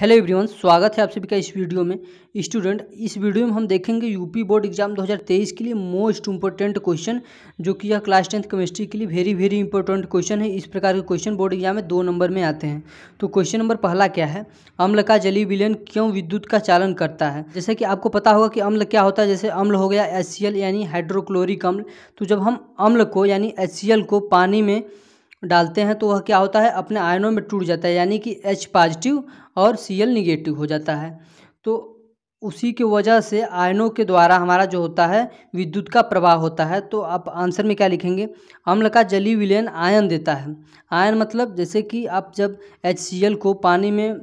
hello everyone स्वागत है आप सभी का इस वीडियो में स्टूडेंट इस वीडियो में हम देखेंगे यूपी बोर्ड एग्जाम 2023 के लिए मोस्ट इम्पोर्टेंट क्वेश्चन जो कि यह क्लास टेंथ केमिस्ट्री के लिए वेरी वेरी इंपॉर्टेंट क्वेश्चन है इस प्रकार के क्वेश्चन बोर्ड एग्जाम में दो नंबर में आते हैं तो क्वेश्चन नंबर पहला क्या है अम्ल का जली विलयन क्यों विद्युत का चालन करता है जैसे कि आपको पता होगा कि अम्ल क्या होता है जैसे अम्ल हो गया एच यानी हाइड्रोक्लोरिक अम्ल तो जब हम अम्ल को यानी एच को पानी में डालते हैं तो वह क्या होता है अपने आयनों में टूट जाता है यानी कि एच पॉजिटिव और सी एल निगेटिव हो जाता है तो उसी के वजह से आयनों के द्वारा हमारा जो होता है विद्युत का प्रवाह होता है तो आप आंसर में क्या लिखेंगे अम्ल का जली विलयन आयन देता है आयन मतलब जैसे कि आप जब एच को पानी में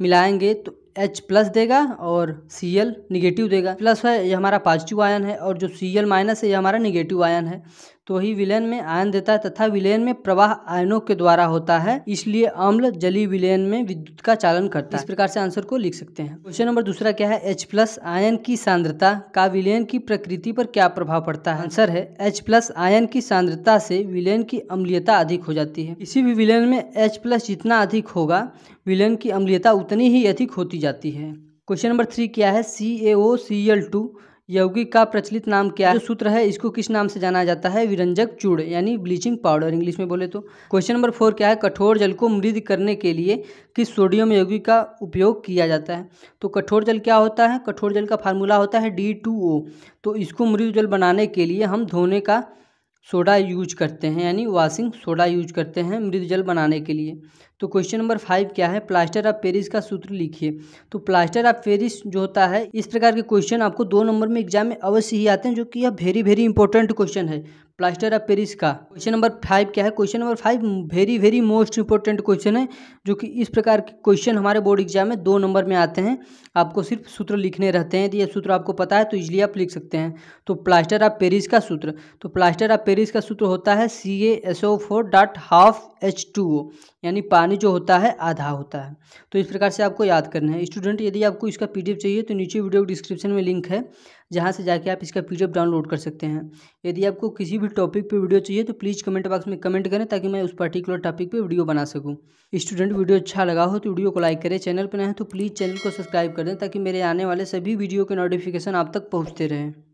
मिलाएंगे तो H प्लस देगा और सी एल निगेटिव देगा प्लस है ये हमारा पॉजिटिव आयन है और जो सी एल माइनस है ये हमारा निगेटिव आयन है तो ही विलयन में आयन देता है तथा विलयन में प्रवाह आयनों के द्वारा होता है इसलिए अम्ल जली विलयन में विद्युत का चालन करता है इस प्रकार से आंसर को लिख सकते हैं क्वेश्चन नंबर दूसरा क्या है एच प्लस आयन की सांद्रता का विलयन की प्रकृति पर क्या प्रभाव पड़ता है आंसर है एच प्लस आयन की सांद्रता से विलयन की अम्लियता अधिक हो जाती है किसी भी विलयन में एच प्लस जितना अधिक होगा विलयन की अम्लियता उतनी ही अधिक होती जाती है क्वेश्चन नंबर थ्री क्या है सी ए ओ सी एल टू यौगिक का प्रचलित नाम क्या है सूत्र है इसको किस नाम से जाना जाता है विरंजक चूड़ यानी ब्लीचिंग पाउडर इंग्लिश में बोले तो क्वेश्चन नंबर फोर क्या है कठोर जल को मृद करने के लिए किस सोडियम यौगिक का उपयोग किया जाता है तो कठोर जल क्या होता है कठोर जल का फार्मूला होता है डी टू ओ तो इसको मृद जल बनाने के लिए हम धोने का सोडा यूज करते हैं यानी वॉशिंग सोडा यूज करते हैं मृद जल बनाने के लिए तो क्वेश्चन नंबर फाइव क्या है प्लास्टर ऑफ पेरिस का सूत्र लिखिए तो प्लास्टर ऑफ पेरिस जो होता है इस प्रकार के क्वेश्चन आपको दो नंबर में एग्जाम में अवश्य ही आते हैं जो कि यह वेरी वेरी इंपॉर्टेंट क्वेश्चन है प्लास्टर ऑफ पेरिस का क्वेश्चन नंबर फाइव क्या है question number five very very most important question है जो कि इस प्रकार के क्वेश्चन हमारे बोर्ड एग्जाम में दो नंबर में आते हैं आपको सिर्फ सूत्र लिखने रहते हैं यदि यह सूत्र आपको पता है तो इजिली आप लिख सकते हैं तो प्लास्टर ऑफ पेरिस का सूत्र तो प्लास्टर ऑफ पेरिस का सूत्र होता है C A S O four dot half H two O यानी पानी पानी जो होता है आधा होता है तो इस प्रकार से आपको याद करना है स्टूडेंट यदि आपको इसका पी चाहिए तो नीचे वीडियो डिस्क्रिप्शन में लिंक है जहाँ से जाके आप इसका पी डाउनलोड कर सकते हैं यदि आपको किसी भी टॉपिक पर वीडियो चाहिए तो प्लीज़ कमेंट बॉक्स में कमेंट करें ताकि मैं उस पर्टिकुलर टॉपिक पर वीडियो बना सकूँ स्टूडेंट वीडियो अच्छा लगा हो तो वीडियो को लाइक करें चैनल पर ना है तो प्लीज़ चैनल को सब्सक्राइब कर दें ताकि मेरे आने वाले सभी वीडियो के नोटिफिकेशन आप तक पहुँचते रहें